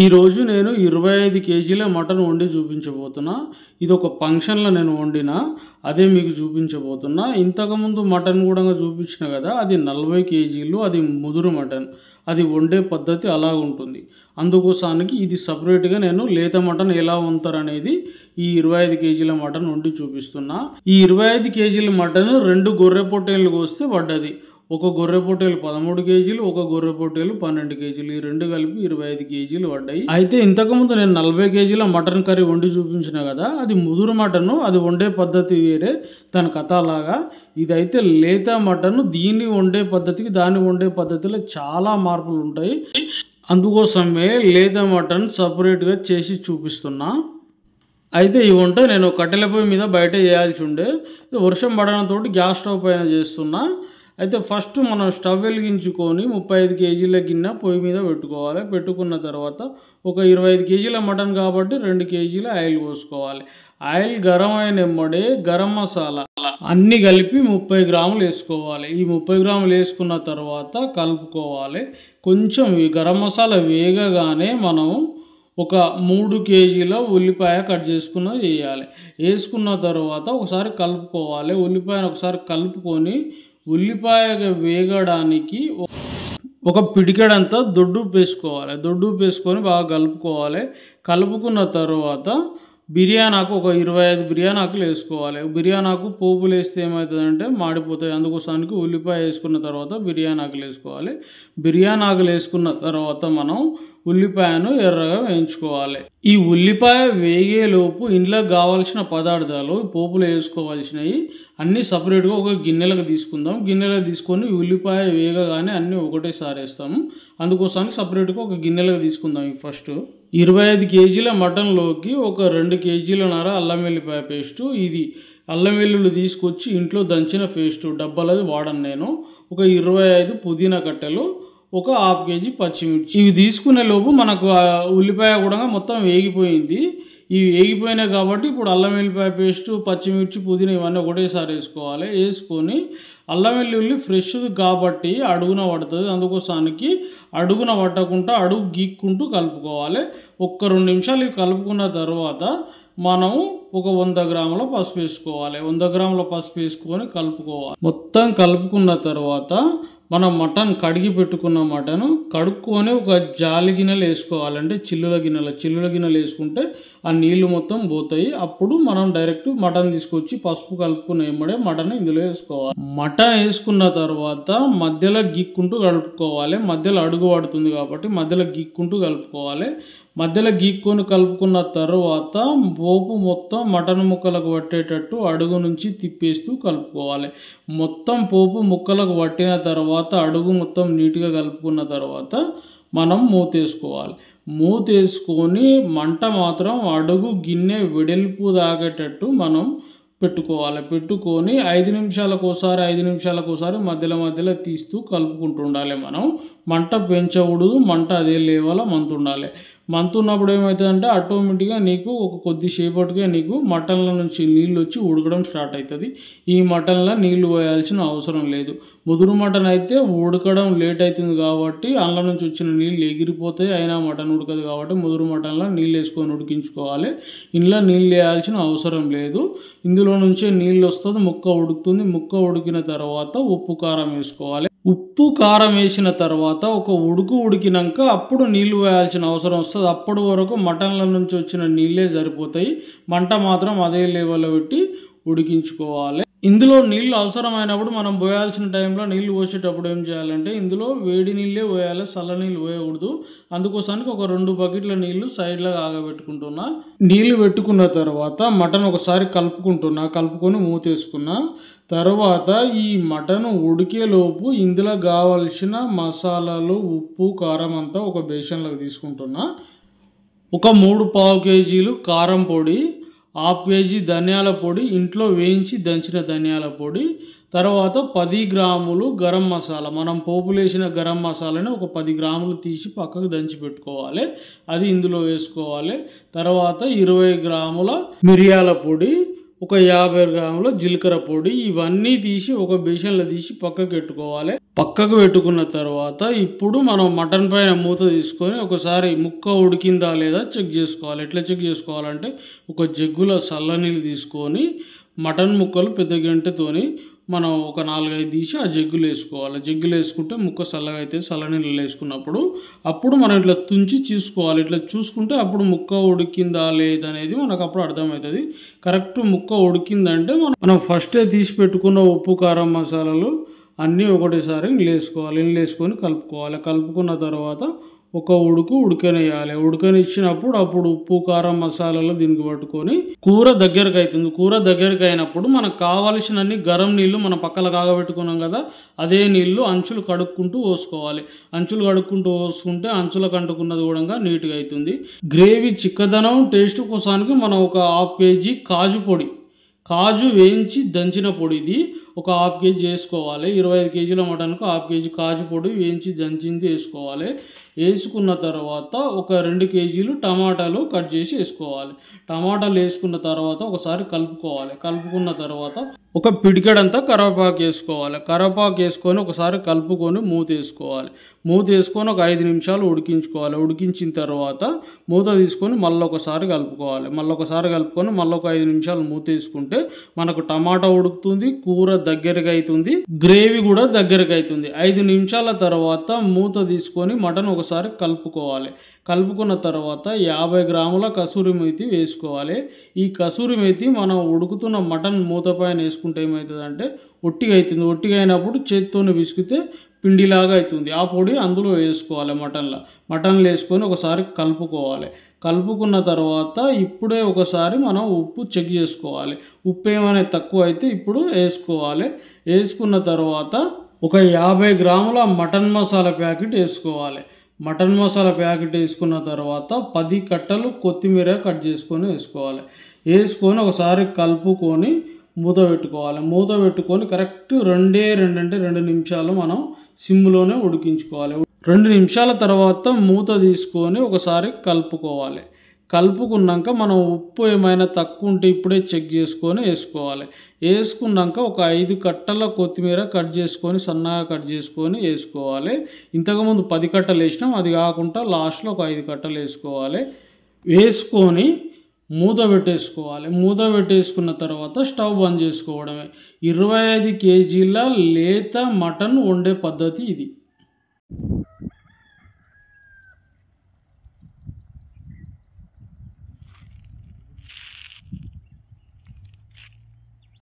ఈరోజు నేను ఇరవై ఐదు కేజీల మటన్ వండి చూపించబోతున్నా ఇది ఒక ఫంక్షన్లో నేను వండిన అదే మీకు చూపించబోతున్నా ఇంతకుముందు మటన్ కూడా చూపించిన కదా అది నలభై కేజీలు అది ముదురు మటన్ అది వండే పద్ధతి అలా ఉంటుంది అందుకోసానికి ఇది సపరేట్గా నేను లేత మటన్ ఎలా అనేది ఈ ఇరవై ఐదు కేజీల మటన్ వండి చూపిస్తున్నా ఈ ఇరవై ఐదు కేజీల మటన్ రెండు గొర్రె పొట్టేళ్ళు కోస్తే పడ్డది ఒక గొర్రె పొట్టేలు పదమూడు కేజీలు ఒక గొర్రె పొట్టేలు పన్నెండు కేజీలు ఈ రెండు కలిపి ఇరవై ఐదు కేజీలు పడ్డాయి అయితే ఇంతకుముందు నేను నలభై కేజీల మటన్ కర్రీ వండి చూపించిన కదా అది ముదురు మటన్ అది వండే పద్ధతి వేరే తన కథ అలాగా ఇదైతే లేత మటన్ దీన్ని వండే పద్ధతికి దాన్ని వండే పద్ధతిలో చాలా మార్పులు ఉంటాయి అందుకోసమే లేత మటన్ సపరేట్గా చేసి చూపిస్తున్నా అయితే ఈ వంట నేను కట్టెల పొయ్యి మీద బయట చేయాల్సి ఉండే వర్షం పడడంతో గ్యాస్ స్టవ్ పైన చేస్తున్నా అయితే ఫస్ట్ మనం స్టవ్ వెలిగించుకొని ముప్పై ఐదు కేజీల గిన్నె పొయ్యి మీద పెట్టుకోవాలి పెట్టుకున్న తర్వాత ఒక ఇరవై ఐదు కేజీల మటన్ కాబట్టి రెండు కేజీల ఆయిల్ పోసుకోవాలి ఆయిల్ గరం అయిన ఎమ్మడే గరం మసాలా అన్నీ కలిపి ముప్పై గ్రాములు వేసుకోవాలి ఈ ముప్పై గ్రాములు వేసుకున్న తర్వాత కలుపుకోవాలి కొంచెం గరం మసాలా వేగగానే మనం ఒక మూడు కేజీల ఉల్లిపాయ కట్ చేసుకున్న వేయాలి వేసుకున్న తర్వాత ఒకసారి కలుపుకోవాలి ఉల్లిపాయను ఒకసారి కలుపుకొని ఉల్లిపాయ వేగడానికి ఒక పిడికెడంతా దొడ్డు వేసుకోవాలి దొడ్డు వేసుకొని బాగా కలుపుకోవాలి కలుపుకున్న తర్వాత బిర్యానాకు ఒక ఇరవై ఐదు బిర్యానాకులు వేసుకోవాలి బిర్యానాకు పోపులు వేస్తే ఏమవుతుందంటే మాడిపోతాయి అందుకోసానికి ఉల్లిపాయ వేసుకున్న తర్వాత బిర్యానాకులు వేసుకోవాలి బిర్యానాకులు వేసుకున్న తర్వాత మనం ఉల్లిపాయను ఎర్రగా వేయించుకోవాలి ఈ ఉల్లిపాయ వేగేలోపు ఇంట్లో కావాల్సిన పదార్థాలు పోపులు వేసుకోవాల్సినవి అన్నీ సపరేట్గా ఒక గిన్నెలకు తీసుకుందాం గిన్నెలకు తీసుకొని ఉల్లిపాయ వేగగానే అన్నీ ఒకటేసారి వేస్తాము అందుకోసానికి సపరేట్గా ఒక గిన్నెలకు తీసుకుందాం ఫస్ట్ ఇరవై ఐదు కేజీల మటన్లోకి ఒక రెండు కేజీల నర అల్లం వెల్లిపాయ పేస్టు ఇది అల్లం వెల్లుల్లి తీసుకొచ్చి ఇంట్లో దంచిన పేస్టు డబ్బాలది వాడను నేను ఒక ఇరవై ఐదు పుదీనా కట్టెలు ఒక హాఫ్ కేజీ పచ్చిమిర్చి ఇవి తీసుకునే లోపు మనకు ఉల్లిపాయ కూడా మొత్తం వేగిపోయింది ఇవి వేగిపోయినాయి కాబట్టి ఇప్పుడు అల్లం వెల్లిపాయ పేస్ట్ పచ్చిమిర్చి పుదీనా ఇవన్నీ ఒకటేసారి వేసుకోవాలి వేసుకొని అల్లం వెల్లుల్లి ఫ్రెష్ కాబట్టి అడుగున పడుతుంది అందుకోసానికి అడుగున పట్టకుండా అడుగు గీక్కుంటూ కలుపుకోవాలి ఒక్క రెండు నిమిషాలు ఇవి కలుపుకున్న తర్వాత మనం ఒక వంద గ్రాముల పసుపు వేసుకోవాలి వంద గ్రాముల పసుపు వేసుకొని కలుపుకోవాలి మొత్తం కలుపుకున్న తర్వాత మనం మటన్ కడిగి పెట్టుకున్న మటను కడుక్కొని ఒక జాలి గిన్నెలు వేసుకోవాలంటే చిల్లుల గిన్నెలు చిల్లుల గిన్నెలు వేసుకుంటే ఆ నీళ్లు మొత్తం పోతాయి అప్పుడు మనం డైరెక్ట్ మటన్ తీసుకొచ్చి పసుపు కలుపుకుని ఎమ్మడే మటన్ ఇందులో వేసుకోవాలి మటన్ వేసుకున్న తర్వాత మధ్యలో గిక్కుంటూ కలుపుకోవాలి మధ్యలో అడుగు పడుతుంది కాబట్టి మధ్యలో గిక్కుంటూ కలుపుకోవాలి మధ్యలో గీక్కొని కలుపుకున్న తర్వాత పోపు మొత్తం మటన్ ముక్కలకు పట్టేటట్టు అడుగు నుంచి తిప్పేస్తూ కలుపుకోవాలి మొత్తం పోపు ముక్కలకు పట్టిన తర్వాత అడుగు మొత్తం నీట్గా కలుపుకున్న తర్వాత మనం మూతేసుకోవాలి మూతేసుకొని మంట మాత్రం అడుగు గిన్నె వెడల్పు తాగేటట్టు మనం పెట్టుకోవాలి పెట్టుకొని ఐదు నిమిషాలకోసారి ఐదు నిమిషాలకోసారి మధ్యలో మధ్యలో తీస్తూ కలుపుకుంటూ ఉండాలి మనం మంట పెంచకూడదు మంట అదే లేవాల మంత ఉండాలి మంత్ ఉన్నప్పుడు ఏమవుతుందంటే ఆటోమేటిక్గా నీకు ఒక కొద్దిసేపటిగా నీకు మటన్ల నుంచి నీళ్ళు వచ్చి ఉడకడం స్టార్ట్ అవుతుంది ఈ మటన్లో నీళ్లు పోయాల్సిన అవసరం లేదు ముదురు మటన్ అయితే ఉడకడం లేట్ అవుతుంది కాబట్టి అందులో నుంచి వచ్చిన నీళ్ళు ఎగిరిపోతాయి అయినా మటన్ ఉడకదు కాబట్టి ముదురు మటన్లో నీళ్ళు వేసుకొని ఉడికించుకోవాలి ఇంట్లో నీళ్ళు వేయాల్సిన అవసరం లేదు ఇందులో నుంచే నీళ్ళు వస్తుంది ముక్క ఉడుకుతుంది ముక్క ఉడికిన తర్వాత ఉప్పు కారం వేసుకోవాలి ఉప్పు కారం వేసిన తర్వాత ఒక ఉడుకు ఉడికినాక అప్పుడు నీళ్ళు వేయాల్సిన అవసరం వస్తుంది అప్పటి వరకు మటన్ల నుంచి వచ్చిన నీళ్ళే సరిపోతాయి మంట మాత్రం అదే లేవల్లో పెట్టి ఉడికించుకోవాలి ఇందులో నీళ్ళు అవసరమైనప్పుడు మనం పోయాల్సిన టైంలో నీళ్ళు పోసేటప్పుడు ఏం చేయాలంటే ఇందులో వేడి నీళ్ళే పోయాలి చల్ల నీళ్ళు పోయకూడదు అందుకోసానికి ఒక రెండు బకెట్ల నీళ్లు సైడ్లో ఆగబెట్టుకుంటున్నా నీళ్లు పెట్టుకున్న తర్వాత మటన్ ఒకసారి కలుపుకుంటున్నా కలుపుకొని మూతేసుకున్నా తర్వాత ఈ మటన్ ఉడికేలోపు ఇందులో కావలసిన మసాలాలు ఉప్పు కారం అంతా ఒక బేషన్లోకి తీసుకుంటున్నా ఒక మూడు పావు కేజీలు కారం పొడి హాఫ్ కేజీ ధనియాల పొడి ఇంట్లో వేయించి దంచిన ధనియాల పొడి తర్వాత పది గ్రాములు గరం మసాలా మనం పోపులేసిన గరం మసాలాని ఒక పది గ్రాములు తీసి పక్కకు దంచి పెట్టుకోవాలి అది ఇందులో వేసుకోవాలి తర్వాత ఇరవై గ్రాముల మిరియాల పొడి ఒక యాభై గ్రాముల జీలకర్ర పొడి ఇవన్నీ తీసి ఒక బేషన్లో తీసి పక్కకు పెట్టుకోవాలి పక్కకు పెట్టుకున్న తర్వాత ఇప్పుడు మనం మటన్ పైన మూత తీసుకొని ఒకసారి ముక్క ఉడికిందా లేదా చెక్ చేసుకోవాలి ఎట్లా చెక్ చేసుకోవాలంటే ఒక జగ్గుల నీళ్ళు తీసుకొని మటన్ ముక్కలు పెద్ద గంటతోని మనం ఒక నాలుగైదు తీసి ఆ జగ్గులు వేసుకోవాలి జగ్గులు వేసుకుంటే ముక్క చల్లగా అయితే చల్లనీళ్ళు వేసుకున్నప్పుడు అప్పుడు మనం ఇట్లా తుంచి చూసుకోవాలి ఇట్లా చూసుకుంటే అప్పుడు ముక్క ఉడికిందా లేదనేది మనకు అప్పుడు అర్థమవుతుంది కరెక్ట్ ముక్క ఉడికిందంటే మనం మనం ఫస్టే తీసి పెట్టుకున్న ఉప్పు కారం మసాలాలు అన్నీ ఒకటేసారి వేసుకోవాలి వేసుకొని కలుపుకోవాలి కలుపుకున్న తర్వాత ఒక ఉడుకు ఉడకనేయాలి ఉడకనిచ్చినప్పుడు అప్పుడు ఉప్పు కారం మసాలాలు దీనికి పట్టుకొని కూర దగ్గరకు అవుతుంది కూర దగ్గరకు అయినప్పుడు మనకు కావలసినన్ని గరం నీళ్ళు మన పక్కన కాగబెట్టుకున్నాం కదా అదే నీళ్ళు అంచులు కడుక్కుంటూ పోసుకోవాలి అంచులు కడుక్కుంటూ పోసుకుంటే అంచులకు అంటుకున్నది కూడా నీట్గా అవుతుంది గ్రేవీ చిక్కదనం టేస్ట్ కోసానికి మనం ఒక హాఫ్ కేజీ కాజు పొడి కాజు వేయించి దంచిన పొడి ఇది ఒక హాఫ్ కేజీ వేసుకోవాలి ఇరవై ఐదు కేజీల మటన్కు హాఫ్ కేజీ కాజుపొడి వేయించి దంచింది వేసుకోవాలి వేసుకున్న తర్వాత ఒక రెండు కేజీలు టమాటాలు కట్ చేసి వేసుకోవాలి టమాటాలు వేసుకున్న తర్వాత ఒకసారి కలుపుకోవాలి కలుపుకున్న తర్వాత ఒక పిడికెడంతా కరవపాకు వేసుకోవాలి కరవపాకు వేసుకొని ఒకసారి కలుపుకొని మూత వేసుకోవాలి మూత వేసుకొని ఒక ఐదు నిమిషాలు ఉడికించుకోవాలి ఉడికించిన తర్వాత మూత తీసుకొని ఒకసారి కలుపుకోవాలి మళ్ళీ ఒకసారి కలుపుకొని మళ్ళీ ఒక ఐదు నిమిషాలు మూత వేసుకుంటే మనకు టమాటా ఉడుకుతుంది కూర దగ్గరగా అవుతుంది గ్రేవీ కూడా దగ్గరగా అవుతుంది ఐదు నిమిషాల తర్వాత మూత తీసుకొని మటన్ ఒకసారి కలుపుకోవాలి కలుపుకున్న తర్వాత యాభై గ్రాముల కసూరి మేతి వేసుకోవాలి ఈ కసూరి మేతి మనం ఉడుకుతున్న మటన్ మూతపైన వేసుకుంటే ఏమవుతుందంటే ఒట్టిగా అవుతుంది ఒట్టిగా అయినప్పుడు చేతితోనే విసుకితే పిండిలాగా అవుతుంది ఆ పొడి అందులో వేసుకోవాలి మటన్లో మటన్లు వేసుకొని ఒకసారి కలుపుకోవాలి కలుపుకున్న తర్వాత ఇప్పుడే ఒకసారి మనం ఉప్పు చెక్ చేసుకోవాలి ఉప్పు ఏమైనా తక్కువ అయితే ఇప్పుడు వేసుకోవాలి వేసుకున్న తర్వాత ఒక యాభై గ్రాముల మటన్ మసాలా ప్యాకెట్ వేసుకోవాలి మటన్ మసాలా ప్యాకెట్ వేసుకున్న తర్వాత పది కట్టలు కొత్తిమీర కట్ చేసుకొని వేసుకోవాలి వేసుకొని ఒకసారి కలుపుకొని మూత పెట్టుకోవాలి మూత పెట్టుకొని కరెక్ట్ రెండే రెండు అంటే రెండు నిమిషాలు మనం సిమ్లోనే ఉడికించుకోవాలి రెండు నిమిషాల తర్వాత మూత తీసుకొని ఒకసారి కలుపుకోవాలి కలుపుకున్నాక మనం ఉప్పు ఏమైనా తక్కువ ఉంటే ఇప్పుడే చెక్ చేసుకొని వేసుకోవాలి వేసుకున్నాక ఒక ఐదు కట్టల కొత్తిమీర కట్ చేసుకొని సన్నగా కట్ చేసుకొని వేసుకోవాలి ఇంతకుముందు పది కట్టలు వేసినాం అది కాకుండా లాస్ట్లో ఒక ఐదు కట్టలు వేసుకోవాలి వేసుకొని మూత పెట్టేసుకోవాలి మూత పెట్టేసుకున్న తర్వాత స్టవ్ బంద్ చేసుకోవడమే ఇరవై ఐదు కేజీల లేత మటన్ వండే పద్ధతి ఇది